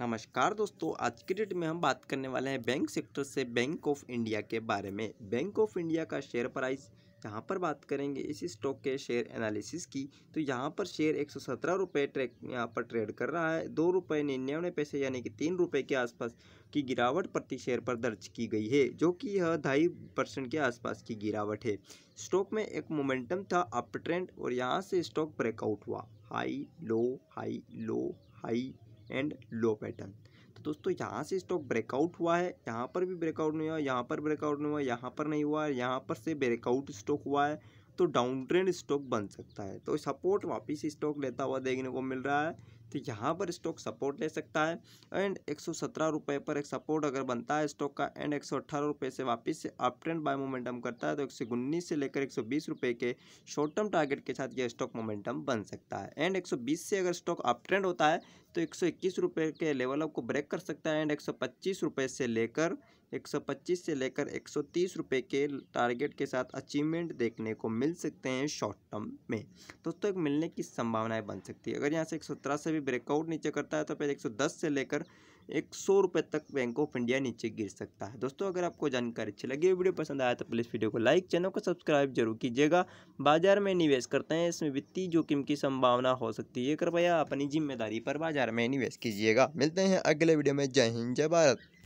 नमस्कार दोस्तों आज की डेट में हम बात करने वाले हैं बैंक सेक्टर से बैंक ऑफ इंडिया के बारे में बैंक ऑफ इंडिया का शेयर प्राइस यहाँ पर बात करेंगे इस स्टॉक के शेयर एनालिसिस की तो यहाँ पर शेयर एक सौ सत्रह रुपये ट्रेक यहाँ पर ट्रेड कर रहा है दो रुपये निन्यानवे पैसे यानी कि तीन रुपये के आसपास की गिरावट प्रति शेयर पर दर्ज की गई है जो कि यह ढाई परसेंट के आसपास की गिरावट है स्टॉक में एक मोमेंटम था अप ट्रेंड और यहाँ से स्टॉक ब्रेकआउट हुआ high low high low high and low pattern तो दोस्तों यहाँ से स्टॉक ब्रेकआउट हुआ है यहाँ पर भी ब्रेकआउट नहीं हुआ यहाँ पर ब्रेकआउट नहीं हुआ यहाँ पर नहीं हुआ यहाँ पर से ब्रेकआउट स्टॉक हुआ है तो डाउन ट्रेंड स्टॉक बन सकता है तो सपोर्ट वापिस स्टॉक लेता हुआ देखने को मिल रहा है तो यहाँ पर स्टॉक सपोर्ट ले सकता है एंड एक सौ पर एक सपोर्ट अगर बनता है स्टॉक का एंड एक सौ से वापस से अप ट्रेंड बाय मोमेंटम करता है तो एक सौ से लेकर एक सौ के शॉर्ट टर्म टारगेट के साथ यह स्टॉक मोमेंटम बन सकता है एंड एक से अगर स्टॉक अप ट्रेंड होता है तो एक सौ के लेवल को ब्रेक कर सकता है एंड एक सौ से लेकर 125 से लेकर तीस रुपए के टारगेट के साथ अचीवमेंट देखने को मिल सकते हैं शॉर्ट टर्म में दोस्तों एक मिलने की संभावनाएं बन सकती है अगर यहाँ से एक से भी भी ब्रेकआउट नीचे करता है तो फिर 110 से लेकर एक सौ रुपये तक बैंक ऑफ इंडिया नीचे गिर सकता है दोस्तों अगर आपको जानकारी अच्छी लगी वीडियो पसंद आया तो प्लीज़ वीडियो को लाइक चैनल को सब्सक्राइब जरूर कीजिएगा बाजार में निवेश करते हैं इसमें वित्तीय जोखिम की संभावना हो सकती है कृपया अपनी जिम्मेदारी पर बाजार में निवेश कीजिएगा मिलते हैं अगले वीडियो में जय हिंद जय भारत